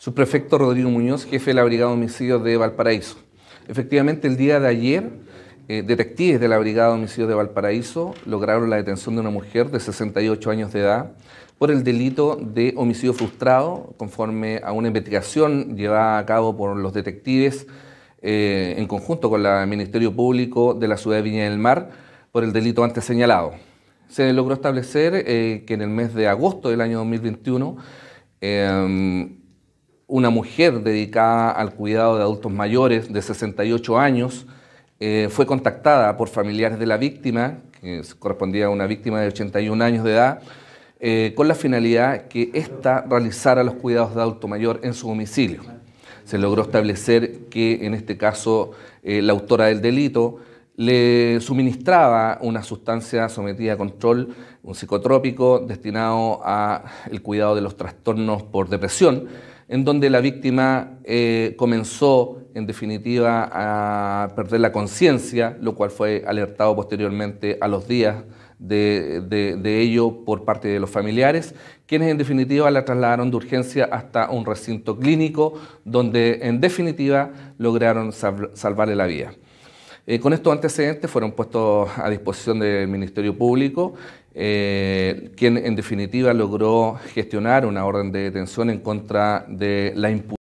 subprefecto Rodrigo Muñoz, jefe de la Brigada de Homicidios de Valparaíso. Efectivamente, el día de ayer, eh, detectives de la Brigada de Homicidios de Valparaíso lograron la detención de una mujer de 68 años de edad por el delito de homicidio frustrado, conforme a una investigación llevada a cabo por los detectives eh, en conjunto con el Ministerio Público de la ciudad de Viña del Mar por el delito antes señalado. Se logró establecer eh, que en el mes de agosto del año 2021, una mujer dedicada al cuidado de adultos mayores de 68 años eh, fue contactada por familiares de la víctima, que correspondía a una víctima de 81 años de edad, eh, con la finalidad que ésta realizara los cuidados de adulto mayor en su domicilio. Se logró establecer que en este caso eh, la autora del delito le suministraba una sustancia sometida a control, un psicotrópico destinado al cuidado de los trastornos por depresión, en donde la víctima eh, comenzó, en definitiva, a perder la conciencia, lo cual fue alertado posteriormente a los días de, ello por parte de los familiares, quienes en definitiva la trasladaron de urgencia hasta un recinto clínico donde en definitiva lograron salvarle la vida. Eh, con estos antecedentes fueron puestos a disposición del Ministerio Público eh, quien en definitiva logró gestionar una orden de detención en contra de la impunidad